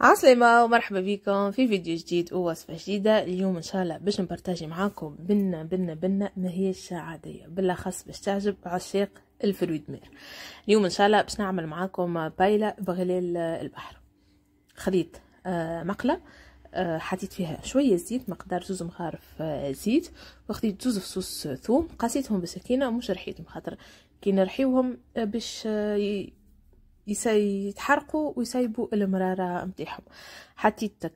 عسلامة ومرحبا بكم في فيديو جديد ووصفة جديدة اليوم ان شاء الله باش نبارتاجي معاكم بنا بنا بنا ما هي عادية بالاخص باش تعجب عشاق الفرويد مير اليوم ان شاء الله باش نعمل معاكم بايلة بغلال البحر خليط آه، مقلة آه، حطيت فيها شوية زيت مقدار زوز مخارف آه، زيت وخديت زوز فصوص ثوم قاسيتهم بسكينة مش رحيتهم خاطر كي نرحيوهم باش يتحرقوا ويسيبوا المرارة نتاعهم حطيت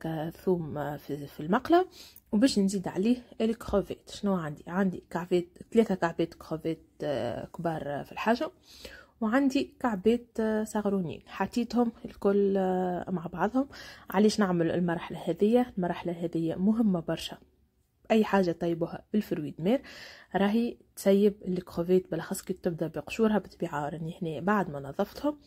ثوم في المقلة وباش نزيد عليه الكروفيت شنو عندي عندي كعبات ثلاثة كعبات كروفيت آه، كبار آه، في الحجم وعندي كعبات آه، صغرونين حطيتهم الكل مع بعضهم علاش نعمل المرحلة هذه المرحلة هذه مهمة برشا اي حاجه طيبوها بالفرويد مير راهي تسيب الكروفيت بالاخص كي تبدا بقشورها بطبيعه راني يعني هنا بعد ما نظفتهم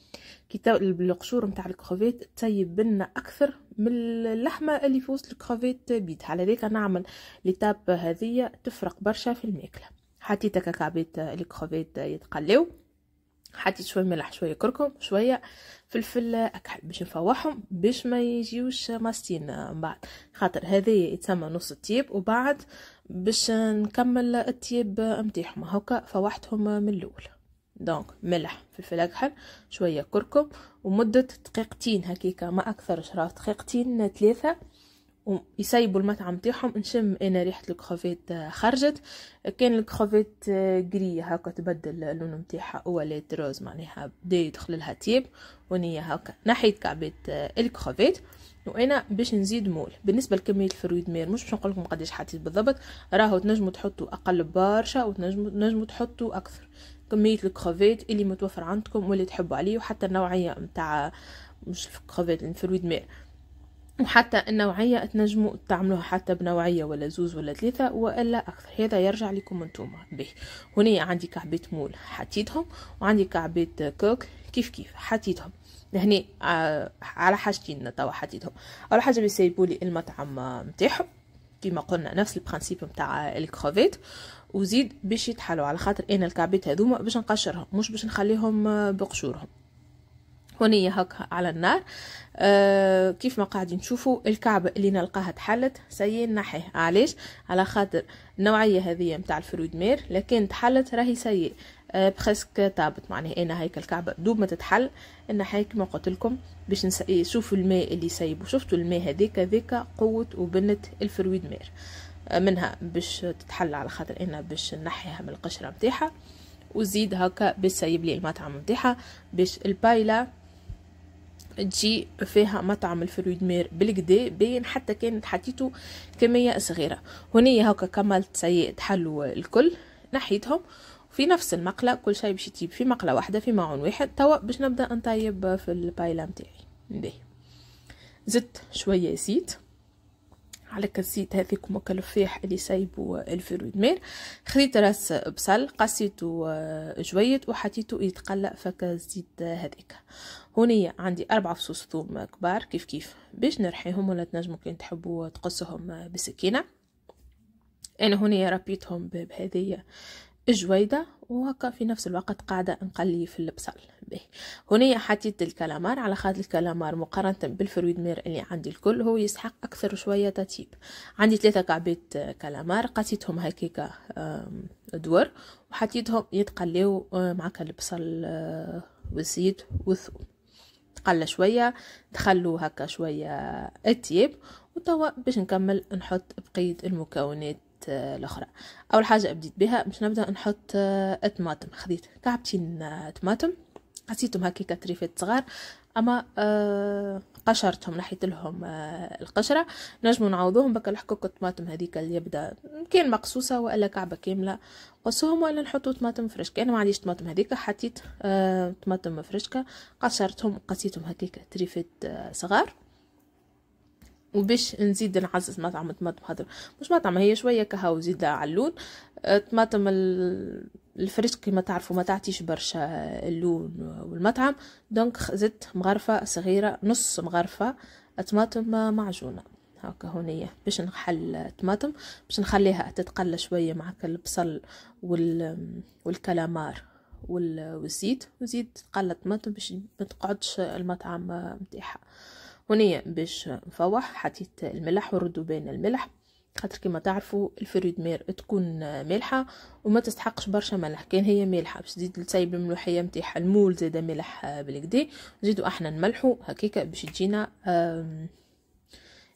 كي القشور نتاع الكروفيت تسيب بنا اكثر من اللحمه اللي في وسط الكروفيت بيدها على ذيك نعمل ليتاب هذه تفرق برشا في الماكله حطيت كعبيت الكروفيت يتقلاو حطيت شويه ملح شويه كركم شويه فلفل اكحل باش نفوحهم باش ما يجيوش ماستين من بعد خاطر هذايا يتسمى نص الطيب وبعد باش نكمل الطيب نتاعهم هكا فوحتهم من الاول دونك ملح فلفل اكحل شويه كركم ومده دقيقتين هكيكا ما اكثرش راه دقيقتين ثلاثه ويسيبوا المطعم تاعهم نشم انا ريحه الكروفيت آه، خرجت كان الكروفيت جري آه، هكا تبدل اللون نتاعها ولات روز معناها بدا يدخل لها تيب وني هكا نحيت كعبه آه، الكروفيت وانا باش نزيد مول بالنسبه لكميه الفرويد مير مش باش نقول لكم قداش حطيت بالضبط راهو تنجموا تحطوا اقل برشا وتنجموا تنجموا تحطوا اكثر كميه الكروفيت اللي متوفر عندكم واللي تحبوا عليه وحتى النوعيه نتاع مش الكروفيت الفرويد مير وحتى النوعية تنجموا تعملوها حتى بنوعية ولا زوز ولا ثلاثة وإلا أكثر هذا يرجع لكم أنتوما به هنا عندي كعبات مول حطيتهم وعندي كعبات كوك كيف كيف حطيتهم هنا آه، على حاجتين توا حطيتهم أول حاجة بيسيبوا لي المطعم نتاعهم آه، كيما قلنا نفس البرانسيب نتاع الكروفيت وزيد باش يتحلوا على خاطر انا الكعبات هذوما باش نقشرهم مش باش نخليهم آه، بقشورهم هوني هكا على النار آه كيف ما قاعدين نشوفوا الكعبة اللي نلقاها تحلت سي نحيه علاش على خاطر النوعية هذه متاع الفرويد مير لكن تحلت راهي سي آه بريسك طابت معناها انا هيك الكعبة دوب ما تتحل هيك ما قلت لكم باش نشوفوا إيه، الماء اللي سايبه شفتوا الماء هذيك هذيك قوة وبنت الفرويد مير آه منها باش تتحل على خاطر انا باش نحيها من القشرة متاعها وزيد هكا باش سايب لي المطعم متاعها باش البايله تجي فيها مطعم الفرويد مير بالكدا باين حتى كانت حطيتو كمية صغيرة هنا هكا كملت تحلوا الكل نحيتهم في نفس المقلة كل شيء باش يطيب في مقلة واحدة في معون واحد توا باش نبدا نطيب في البايلة متاعي زدت شوية زيت على كزيت هذيك مك الفاح اللي سايبو الفرويد مير خديت راس بصل قصيته آه، جويد وحطيته يتقلى فك الزيت هذيك هوني عندي أربعة فصوص ثوم كبار كيف كيف باش نرحيهم ولا تنجموا كان تحبوا تقصهم بسكينة أنا هوني ربيتهم بهذه جويدة وهكا في نفس الوقت قاعدة نقلي في البصل به هنا حطيت الكلامار على خاطر الكلامار مقارنة بالفرويد مير اللي عندي الكل هو يسحق أكثر شوية تطيب عندي ثلاثة كعبات كلامار قصيتهم هكاكا دور وحطيتهم يتقليو آه، معك البصل آه، والزيت والثوم تقلى شوية تخلو هكا شوية التياب وتوا باش نكمل نحط بقية المكونات آه، الاخرى اول حاجه بديت بها باش نبدا نحط الطماطم آه، خديت كعبتين آه، طماطم حسيتهم هكاك تريفات صغار اما قشرتهم نحيت لهم القشره نجمو نعوضوهم بك الحكوك الطماطم هذيك اللي يبدا كان مقصوصه والا كعبه كامله قصوهم والا نحطو طماطم فريشكه انا ما عنديش طماطم هذيك حطيت طماطم فريشكه قشرتهم قصيتهم هكاك تريفات صغار وباش نزيد نعزز مطعم طماطم خضر مش مطعم هي شويه كهو زيد علون طماطم أه، الفريش كما تعرفوا ما تعطيش برشا اللون والمطعم دونك زدت مغرفه صغيره نص مغرفه طماطم معجونه هاكا هونية باش نحل الطماطم باش نخليها تتقلى شوية مع البصل وال... والكلامار والزيت وزيد تقلى الطماطم باش ما تقعدش المطعم متاعها هنايا باش نفوح حطيت الملح والردوبان الملح خاطر كما تعرفوا الفريد مير تكون مالحه وما تستحقش برشا ملح كان هي مالحه باش تزيد تسيب الملوحيه نتاعها المول زادا ملح بالكدي نزيدو احنا نملحو هكاكا باش تجينا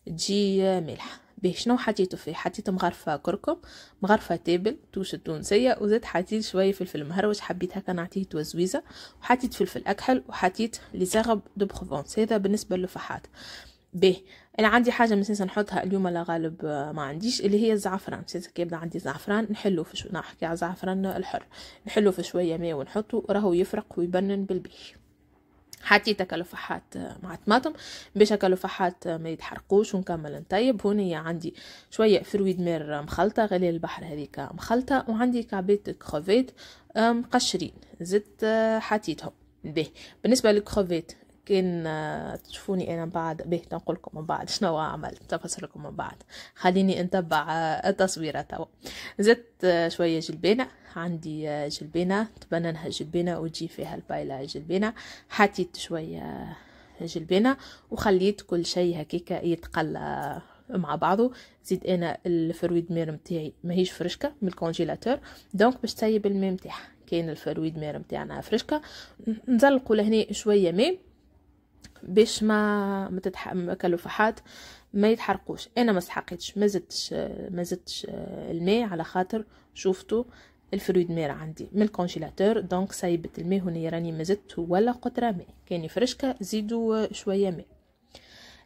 تجي مالحه به شنو حطيتو فيه حطيت مغرفة كركم مغرفة تابل توش التونسيه وزاد حطيت شوية فلفل مهروش حبيت هكا نعطيه توزويزة وحطيت فلفل أكحل وحطيت زغب دو بروفونس هذا بالنسبة للفحات به انا عندي حاجه مش نحطها اليوم لا غالب آه، ما عنديش اللي هي الزعفران كي كيبدا عندي زعفران نحلو في شو نحكي على زعفران الحر نحلو في شويه ماء ونحطه راهو يفرق ويبنن بالبيه حتيتا كلفحات مع طماطم باش كلفحات ما يتحرقوش ونكمل نطيب هوني عندي شويه فروي دمير مخلطه غلي البحر هذيك مخلطه وعندي كعبات كروفيت مقشرين زدت آه، حطيتهم به بالنسبه للكروفيت كان آه، تشوفوني انا بعد به نقول لكم من بعد شنو عملت تفسر لكم من بعد خليني نتبع التصويره آه، توا زدت آه، شويه جلبانه عندي جلبانه تبننها جلبانه وتجي فيها البايله جلبانه حطيت شويه جلبانه وخليت كل شيء هكيكا يتقلى مع بعضه زيد انا الفرويد مير نتاعي ماهيش فرشكه من الكونجيلاتور دونك باش تسيب الميم نتاعها كاين الفرويد مير نتاعنا فرشكه نزلقوا لهنا شويه ماء باش ما ما كلفحات ما يتحرقوش انا ما سحقتش ما زدتش ما زدتش آه، الماء على خاطر شفتوا الفرويد مير عندي من الكونجيلاتور دونك سايبت الماء هنا راني ما زدت ولا قطره ماء كان فرشكه زيدوا آه، شويه ماء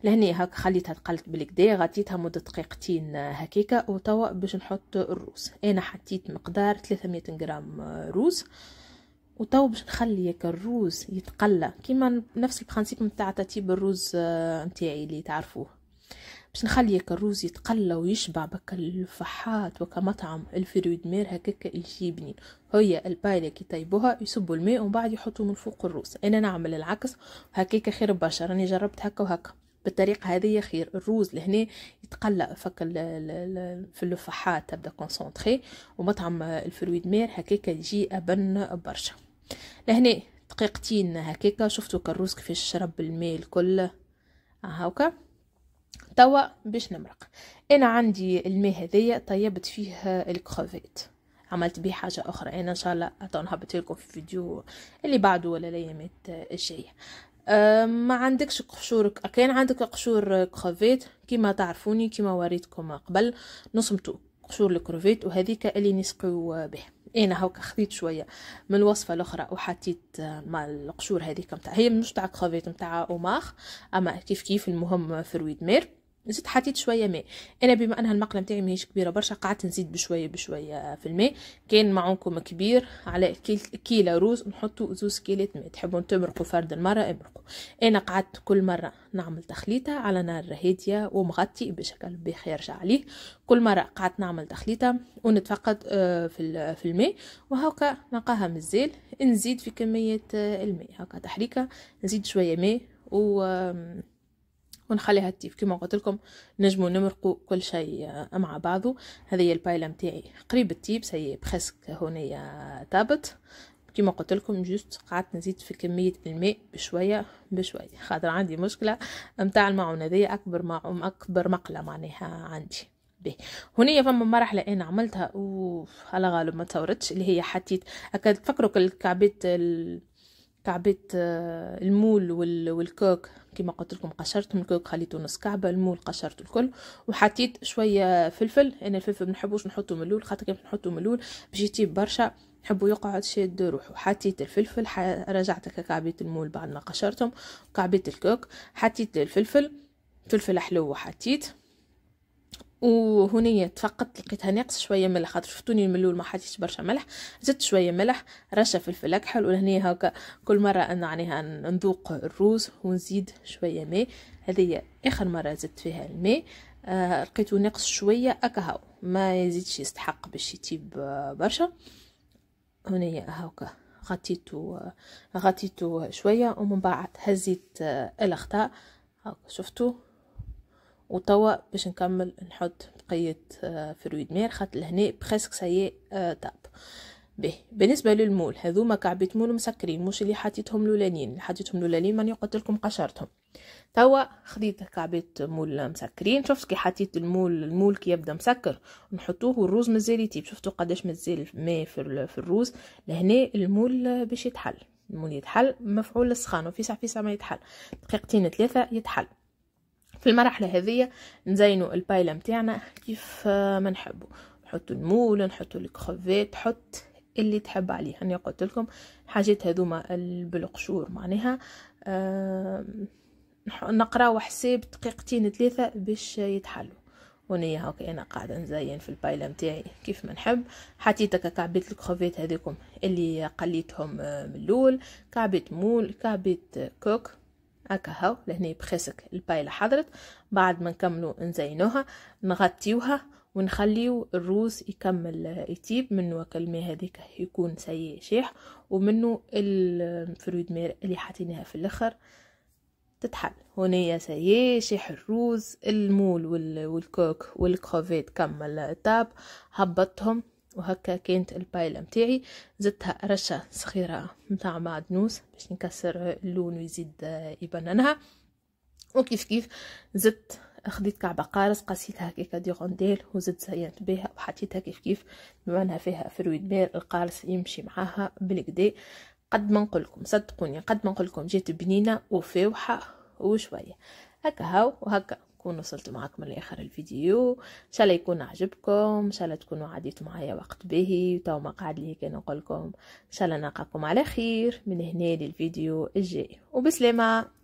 لهني هاك خليتها تقلت بالكدا غطيتها مده دقيقتين آه، هكاكا وتوا باش نحط الروز انا حطيت مقدار 300 غرام روز آه وتو باش نخليك الروز يتقلى كيما نفس البرانسيب نتاع تطيب الروز آه، نتاعي اللي تعرفوه باش نخليك الروز يتقلى ويشبع بك الفحات وكا مطعم الفرويد مير هكاك يجي بنين هي البايله كي طيبوها يصبوا الماء ومن بعد يحطوا من فوق الروز انا نعمل العكس هكاك خير برشا راني جربت هكا وهكا بالطريقه هذه خير الروز لهنا يتقلى فك في اللفحات تبدا كونسونتري ومطعم الفرويد مير هكاك يجي ابن برشا لهنا دقيقتين هكاكا شفتوا كروس كيفاش شرب الماء الكل هاكا توا باش نمرق انا عندي الماء هذايا طيبت فيه الكروفيت عملت به حاجة أخرى أنا إن شاء الله نهبط لكم في فيديو اللي بعده ولا ليامات الجاية أه ما عندكش قشورك كان عندك قشور كروفيت كما تعرفوني كما وريتكم قبل نصمتو قشور الكروفيت وهذيك اللي نسقيو بها انا هاكا خذيت شويه من الوصفه الاخرى وحطيت آه، مع القشور هذيك نتاع هي مش تاع كرافيت نتاع اوماخ اما كيف كيف المهم فرويد مير زدت حطيت شويه ماء انا بما انها المقله نتاعي ماهيش كبيره برشا قعدت نزيد بشويه بشويه في الماء كان معونكم كبير على كيلة روز نحطوا زوز كيلات ماء تحبوا تمرقوا فرد المره امرقوا انا قعدت كل مره نعمل تخليطه على نار هاديه ومغطي باش البيخ يرجع عليه كل مره قعدت نعمل تخليطه ونتفقد آه، في في الماء وهاكا نلقاها مزال نزيد في كميه آه، الماء هاكا تحريكه نزيد شويه ماء و ونخليها تطيب كما قلت لكم نجمو نمرقو كل شيء آه، مع بعضه هذه هي البايله نتاعي قريب تطيب سي بريسك هوني طابت آه، كما قلت لكم جوست قعدت نزيد في كميه الماء بشويه بشويه خاطر عندي مشكله نتاع المعونه ذي اكبر معون اكبر مقله معناها عندي به هنا فما مرحلة أنا عملتها أوف على غالب ما تصورتش اللي هي حطيت أكاد تفكروا الكعبات ال... كعبت آه، المول والكوك كما قلت لكم قشرتهم الكوك خليته نص كعبه المول قشرت الكل وحطيت شويه فلفل انا الفلفل منحبوش نحطه من الاول خاطر كي نحطه من الاول باش يطيب برشا نحبو يقعد شاد روحو حطيت الفلفل ح... رجعت كعبات المول بعد ما قشرتهم كعبات الكوك حطيت الفلفل فلفل حلو وحطيت وهنا فقط لقيتها ناقص شويه ملح خاطر شفتوني من الاول ما حطيتش برشا ملح زدت شويه ملح رشه فلفل اكحل وهني هكا كل مره انا عليها نذوق الروز ونزيد شويه ماء هذه اخر مره زدت فيها الماء آه لقيته ناقص شويه اكهو ما يزيدش يستحق باش يطيب آه، برشا هنا هكا غطيتو آه، غطيتو شويه ومن بعد هزيت آه، الاخطاء شفتو شفتوا وتوا باش نكمل نحط بقية آه، فرويد مير خاطر لهنا بريسك سي تاب به بالنسبة للمول هذوما كعبيت مول مسكرين مش اللي حطيتهم لولانين اللي حطيتهم لولانين ماني قلت لكم قشرتهم توا خديت كعبات مول مسكرين شفت كي حطيت المول المول كي يبدا مسكر نحطوه والروز مازال يطيب شفتوا قداش مازال ما في الروز لهنا المول باش يتحل المول يتحل مفعول السخان وفي ساعة في ساعة ما يتحل دقيقتين ثلاثة يتحل في المرحله هذه نزينوا البايله متاعنا كيف ما نحبوا نحطوا المول نحطوا الكروفيت حط اللي تحب عليه انا قلت لكم حاجات هذوما بالقشور معناها آه نقراو حساب دقيقتين ثلاثه باش يتحلوا وني هاكا انا قاعده نزين في البايله نتاعي كيف ما نحب حطيت هكا كعبيت الكروفيت هذيكم اللي قليتهم آه، من الاول كعبيت مول كعبيت كوك هكا هاو لهنا بريسك البايلة حضرت بعد ما نكملو نزينوها نغطيوها ونخليو الروز يكمل يطيب منو الماء هذيك يكون سيء شيح ومنو الفرويد مير اللي حاطينها في الاخر تتحل هنا سي شيح الروز المول والكوك والكروفيت كمل طاب هبطهم وهكا كانت البايلة متاعي زدتها رشة صغيرة متاع معدنوس باش نكسر اللون ويزيد يبننها وكيف كيف زدت خديت كعبة قارص قصيتها هكاكا غونديل وزدت زينت بها وحطيتها كيف كيف بما انها فيها فرويد مير القارص يمشي معاها بالكدا قد ما نقولكم صدقوني قد ما نقولكم جات بنينة وفاوحة وشوية هكا هاو وهكا نكون وصلت معكم لاخر الفيديو ان شاء الله يكون عجبكم ان شاء الله تكونوا عديتوا معايا وقت به تو ما قاعد لي كي نقول لكم ان شاء الله نلقاكم على خير من هنا للفيديو الجاي وبسلامه